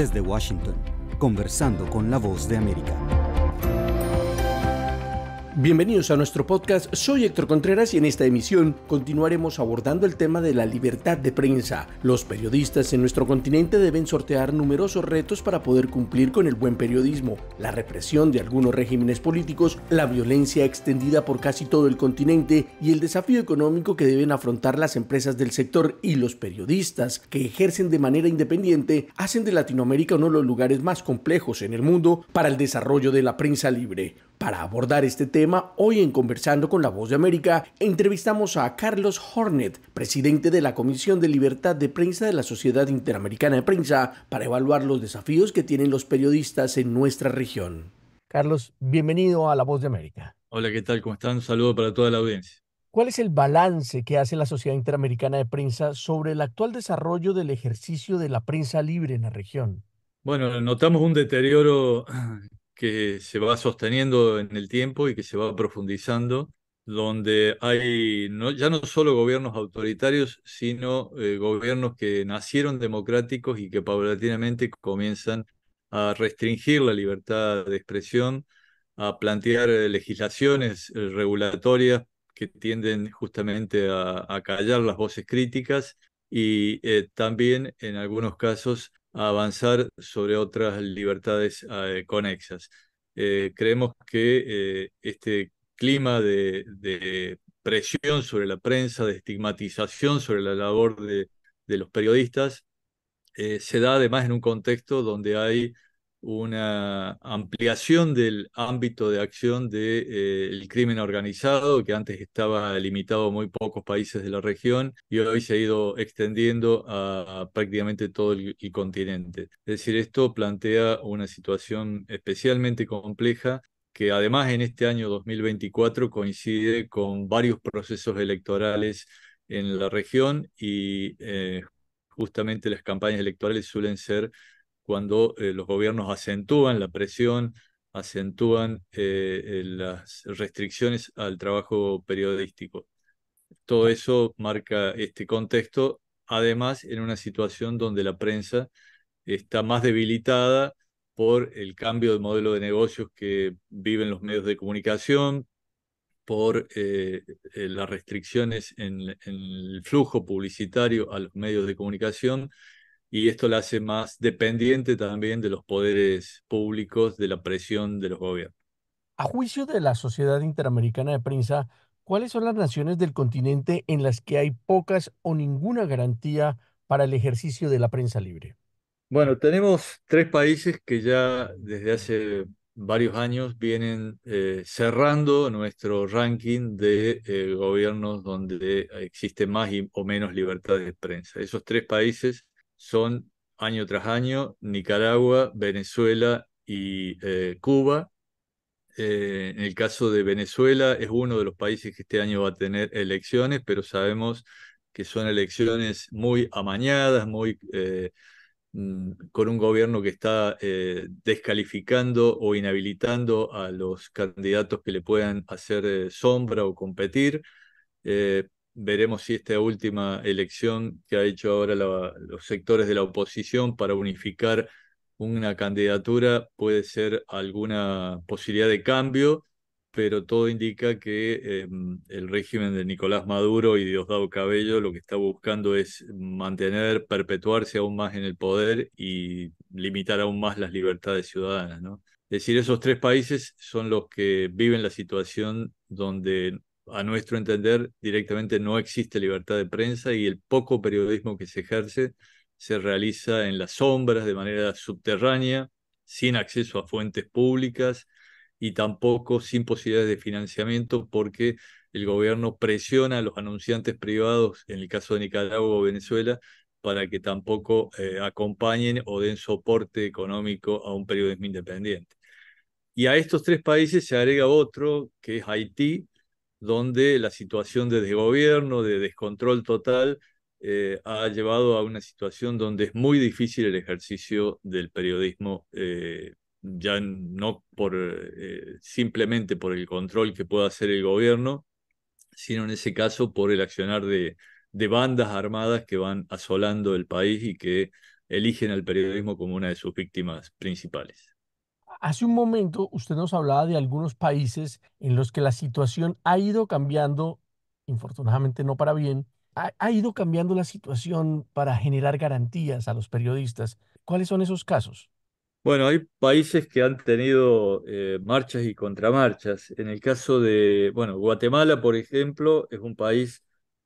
desde Washington, conversando con la voz de América. Bienvenidos a nuestro podcast, soy Héctor Contreras y en esta emisión continuaremos abordando el tema de la libertad de prensa. Los periodistas en nuestro continente deben sortear numerosos retos para poder cumplir con el buen periodismo, la represión de algunos regímenes políticos, la violencia extendida por casi todo el continente y el desafío económico que deben afrontar las empresas del sector y los periodistas que ejercen de manera independiente hacen de Latinoamérica uno de los lugares más complejos en el mundo para el desarrollo de la prensa libre. Para abordar este tema, hoy en Conversando con la Voz de América, entrevistamos a Carlos Hornet, presidente de la Comisión de Libertad de Prensa de la Sociedad Interamericana de Prensa, para evaluar los desafíos que tienen los periodistas en nuestra región. Carlos, bienvenido a La Voz de América. Hola, ¿qué tal? ¿Cómo están? Un saludo para toda la audiencia. ¿Cuál es el balance que hace la Sociedad Interamericana de Prensa sobre el actual desarrollo del ejercicio de la prensa libre en la región? Bueno, notamos un deterioro que se va sosteniendo en el tiempo y que se va profundizando, donde hay no, ya no solo gobiernos autoritarios, sino eh, gobiernos que nacieron democráticos y que paulatinamente comienzan a restringir la libertad de expresión, a plantear eh, legislaciones eh, regulatorias que tienden justamente a, a, callar las voces críticas y también en algunos casos avanzar sobre otras libertades eh, conexas. Eh, creemos que eh, este clima de, presión sobre la prensa, de estigmatización sobre la labor de los periodistas, se da además en un contexto donde hay una ampliación del ámbito de acción del de, eh, crimen organizado, que antes estaba limitado a muy pocos países de la región y hoy se ha ido extendiendo a, prácticamente todo el, continente. Es decir, esto plantea una situación especialmente compleja que además en este año 2024 coincide con varios procesos electorales en la región y eh, justamente las campañas electorales suelen ser cuando eh, los gobiernos acentúan la presión, acentúan eh, eh, las restricciones al trabajo periodístico. Todo eso marca este contexto, además en una situación donde la prensa está más debilitada por el cambio de modelo de negocios que viven los medios de comunicación, por las restricciones en el flujo publicitario a los medios de comunicación y esto la hace más dependiente también de los poderes públicos, de la presión de los gobiernos. A juicio de la Sociedad Interamericana de Prensa, ¿cuáles son las naciones del continente en las que hay pocas o ninguna garantía para el ejercicio de la prensa libre? Bueno, tenemos tres países que ya desde hace varios años vienen eh, cerrando nuestro ranking de eh, gobiernos donde existe más o menos libertad de prensa. Esos tres países son año tras año Nicaragua, Venezuela y eh, Cuba. Eh, en el caso de Venezuela es uno de los países que este año va a tener elecciones, pero sabemos que son elecciones muy amañadas, muy eh, mm, con un gobierno que está descalificando o inhabilitando a los candidatos que le puedan hacer sombra o competir veremos si esta última elección que ha hecho ahora los sectores de la oposición para unificar una candidatura puede ser alguna posibilidad de cambio, pero todo indica que em, el régimen de Nicolás Maduro y Diosdado Cabello lo que está buscando es mantener, perpetuarse aún más en el poder y limitar aún más las libertades ciudadanas, ¿no? Es decir, esos tres países son los que viven la situación donde a nuestro entender, directamente no existe libertad de prensa y el poco periodismo que se ejerce se realiza en las sombras, de manera subterránea, sin acceso a fuentes públicas y tampoco sin posibilidades de financiamiento porque el gobierno presiona a los anunciantes privados, en el caso de Nicaragua o Venezuela, para que tampoco eh, acompañen o den soporte económico a un periodismo independiente. Y a estos tres países se agrega otro, que es Haití, donde la situación de desgobierno, de descontrol total, eh, ha llevado a una situación donde es muy difícil el ejercicio del periodismo, eh, ya no por, eh, simplemente por el control que pueda hacer el gobierno, sino en ese caso por el accionar de bandas armadas que van asolando el país y que eligen al periodismo como una de sus víctimas principales. Hace un momento usted nos hablaba de algunos países en los que la situación ha ido cambiando, infortunadamente no para bien, ha, ido cambiando la situación para generar garantías a los periodistas. ¿Cuáles son esos casos? Bueno, hay países que han tenido eh, marchas y contramarchas. En el caso de, bueno, Guatemala, por ejemplo, es un país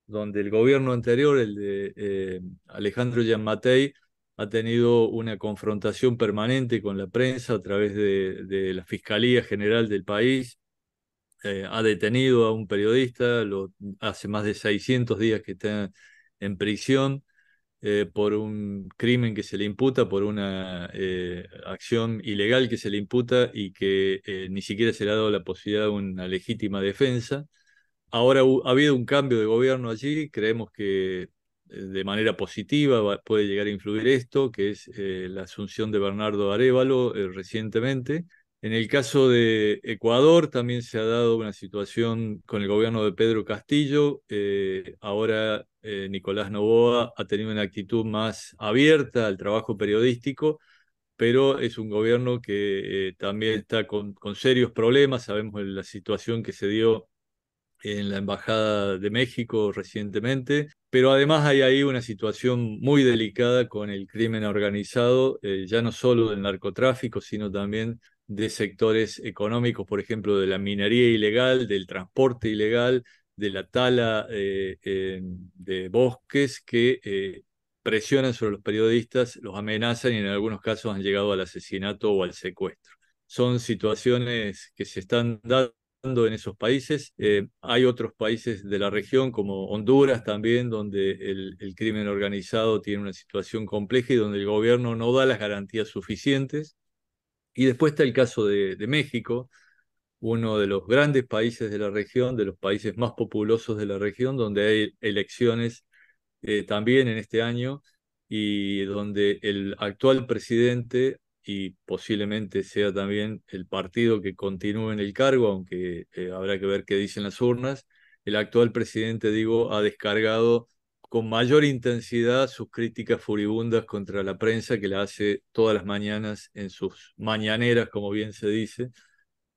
donde el gobierno anterior, el de eh, Alejandro Giammattei, ha tenido una confrontación permanente con la prensa a través de, la Fiscalía General del país. Eh, ha detenido a un periodista, hace más de 600 días que está en prisión eh, por un crimen que se le imputa, por una eh, acción ilegal que se le imputa y que ni siquiera se le ha dado la posibilidad de una legítima defensa. Ahora ha habido un cambio de gobierno allí, creemos que de manera positiva puede llegar a influir esto, que es eh, la asunción de Bernardo Arevalo eh, recientemente. En el caso de Ecuador también se ha dado una situación con el gobierno de Pedro Castillo. Eh, ahora Nicolás Novoa ha tenido una actitud más abierta al trabajo periodístico, pero es un gobierno que también está con, con serios problemas. Sabemos la situación que se dio en la Embajada de México recientemente, pero además hay ahí una situación muy delicada con el crimen organizado, eh, ya no solo del narcotráfico, sino también de sectores económicos, por ejemplo, de la minería ilegal, del transporte ilegal, de la tala eh, eh, de bosques que presionan sobre los periodistas, los amenazan y en algunos casos han llegado al asesinato o al secuestro. Son situaciones que se están dando en esos países. Eh, hay otros países de la región, como Honduras también, donde el, crimen organizado tiene una situación compleja y donde el gobierno no da las garantías suficientes. Y después está el caso de, México, uno de los grandes países de la región, de los países más populosos de la región, donde hay elecciones eh, también en este año y donde el actual presidente y posiblemente sea también el partido que continúe en el cargo, aunque eh, habrá que ver qué dicen las urnas, el actual presidente, digo, ha descargado con mayor intensidad sus críticas furibundas contra la prensa que la hace todas las mañanas en sus mañaneras, como bien se dice.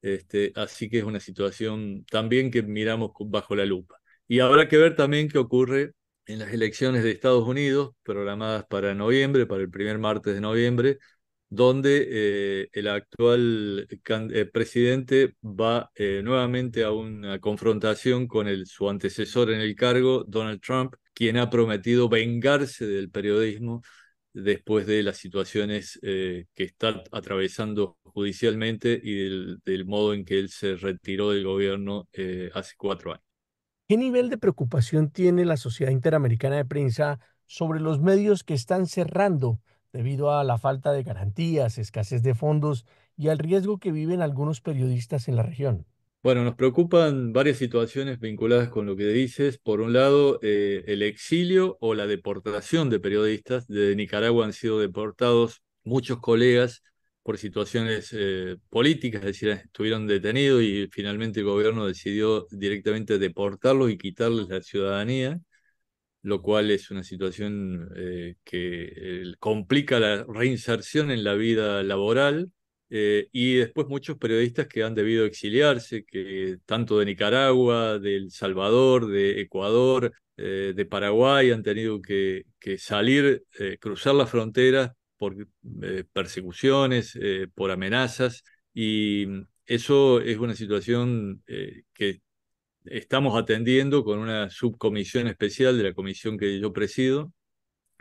Este, así que es una situación también que miramos bajo la lupa. Y habrá que ver también qué ocurre en las elecciones de Estados Unidos, programadas para noviembre, para el primer martes de noviembre, donde eh, el actual eh, presidente va eh, nuevamente a una confrontación con su antecesor en el cargo, Donald Trump, quien ha prometido vengarse del periodismo después de las situaciones que está atravesando judicialmente y del, del, modo en que él se retiró del gobierno hace cuatro años. ¿Qué nivel de preocupación tiene la Sociedad Interamericana de Prensa sobre los medios que están cerrando debido a la falta de garantías, escasez de fondos y al riesgo que viven algunos periodistas en la región. Bueno, nos preocupan varias situaciones vinculadas con lo que dices. Por un lado, eh, el exilio o la deportación de periodistas. De Nicaragua han sido deportados muchos colegas por situaciones eh, políticas, es decir, estuvieron detenidos y finalmente el gobierno decidió directamente deportarlos y quitarles la ciudadanía lo cual es una situación eh, que complica la reinserción en la vida laboral. Eh, y después muchos periodistas que han debido exiliarse, que tanto de Nicaragua, de El Salvador, de Ecuador, eh, de Paraguay han tenido que, salir, cruzar las fronteras por persecuciones, por amenazas, y eso es una situación que estamos atendiendo con una subcomisión especial de la comisión que yo presido,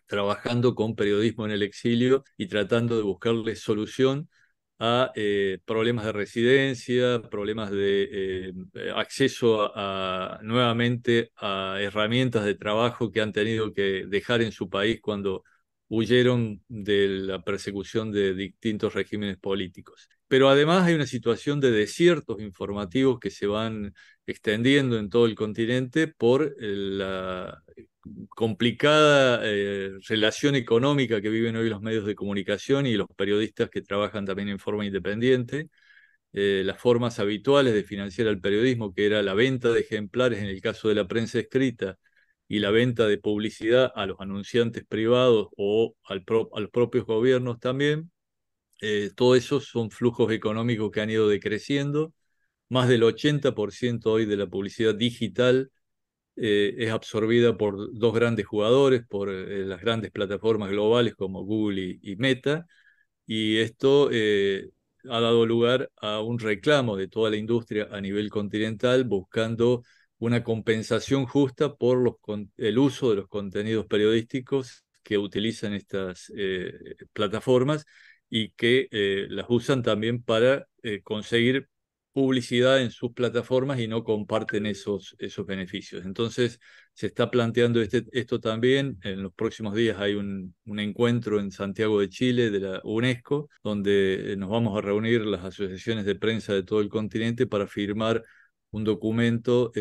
trabajando con periodismo en el exilio y tratando de buscarle solución a eh, problemas de residencia, problemas de eh, acceso a, nuevamente a herramientas de trabajo que han tenido que dejar en su país cuando huyeron de la persecución de distintos regímenes políticos pero además hay una situación de desiertos informativos que se van extendiendo en todo el continente por eh, la complicada eh, relación económica que viven hoy los medios de comunicación y los periodistas que trabajan también en forma independiente. Eh, las formas habituales de financiar al periodismo, que era la venta de ejemplares en el caso de la prensa escrita y la venta de publicidad a los anunciantes privados o al a los propios gobiernos también, eh, todo eso son flujos económicos que han ido decreciendo. Más del 80% hoy de la publicidad digital eh, es absorbida por dos grandes jugadores, por eh, las grandes plataformas globales como Google y, Meta. Y esto ha dado lugar a un reclamo de toda la industria a nivel continental buscando una compensación justa por el uso de los contenidos periodísticos que utilizan estas plataformas y que eh, las usan también para eh, conseguir publicidad en sus plataformas y no comparten esos, esos beneficios. Entonces, se está planteando este, esto también. En los próximos días hay un, encuentro en Santiago de Chile de la UNESCO, donde eh, nos vamos a reunir las asociaciones de prensa de todo el continente para firmar un documento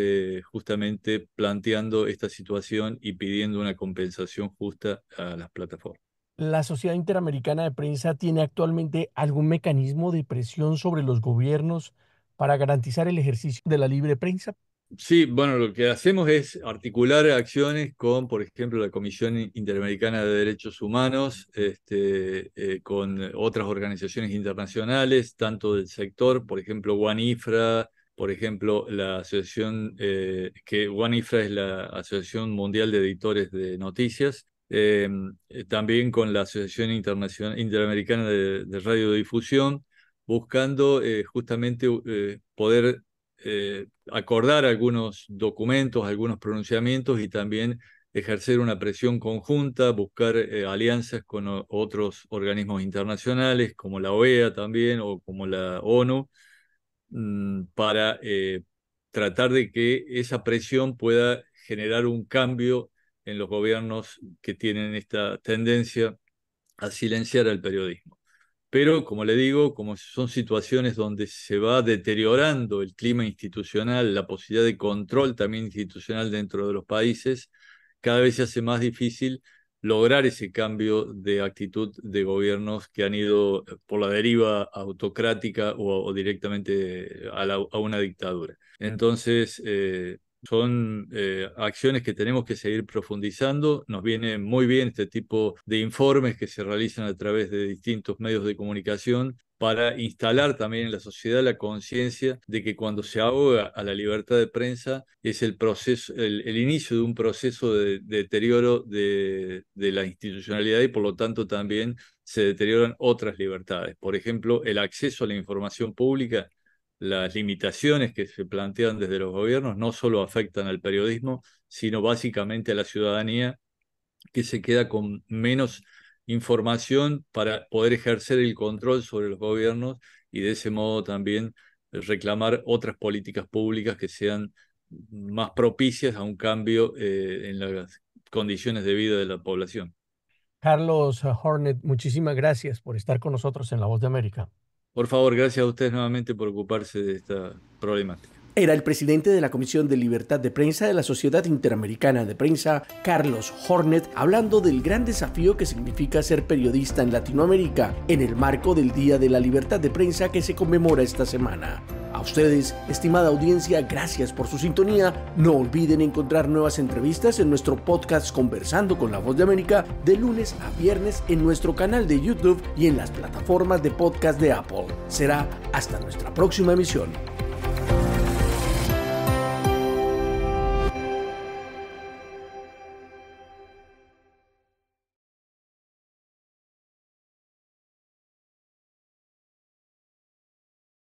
justamente planteando esta situación y pidiendo una compensación justa a las plataformas. ¿La Sociedad Interamericana de Prensa tiene actualmente algún mecanismo de presión sobre los gobiernos para garantizar el ejercicio de la libre prensa? Sí, bueno, lo que hacemos es articular acciones con, por ejemplo, la Comisión Interamericana de Derechos Humanos, este, eh, con otras organizaciones internacionales, tanto del sector, por ejemplo, UANIFRA, por ejemplo, la asociación, eh, que wanifra es la Asociación Mundial de Editores de Noticias, Em, eh, también con la Asociación Internacional, Interamericana de, Radiodifusión, buscando eh, justamente eh, poder acordar algunos documentos, algunos pronunciamientos y también ejercer una presión conjunta, buscar alianzas con otros organismos internacionales como la OEA también o como la ONU mm, para tratar de que esa presión pueda generar un cambio en los gobiernos que tienen esta tendencia a silenciar al periodismo. Pero, como le digo, como son situaciones donde se va deteriorando el clima institucional, la posibilidad de control también institucional dentro de los países, cada vez se hace más difícil lograr ese cambio de actitud de gobiernos que han ido eh, por la deriva autocrática o, directamente a, una dictadura. Entonces, eh, son eh, acciones que tenemos que seguir profundizando. Nos viene muy bien este tipo de informes que se realizan a través de distintos medios de comunicación para instalar también en la sociedad la conciencia de que cuando se ahoga a la libertad de prensa es el proceso, el, inicio de un proceso de, deterioro de, de la institucionalidad y por lo tanto también se deterioran otras libertades. Por ejemplo, el acceso a la información pública las limitaciones que se plantean desde los gobiernos no solo afectan al periodismo, sino básicamente a la ciudadanía que se queda con menos información para poder ejercer el control sobre los gobiernos y de ese modo también reclamar otras políticas públicas que sean más propicias a un cambio eh, en las condiciones de vida de la población. Carlos Hornet, muchísimas gracias por estar con nosotros en La Voz de América. Por favor, gracias a ustedes nuevamente por ocuparse de esta problemática era el presidente de la Comisión de Libertad de Prensa de la Sociedad Interamericana de Prensa, Carlos Hornet, hablando del gran desafío que significa ser periodista en Latinoamérica en el marco del Día de la Libertad de Prensa que se conmemora esta semana. A ustedes, estimada audiencia, gracias por su sintonía. No olviden encontrar nuevas entrevistas en nuestro podcast Conversando con la Voz de América de lunes a viernes en nuestro canal de YouTube y en las plataformas de podcast de Apple. Será hasta nuestra próxima emisión.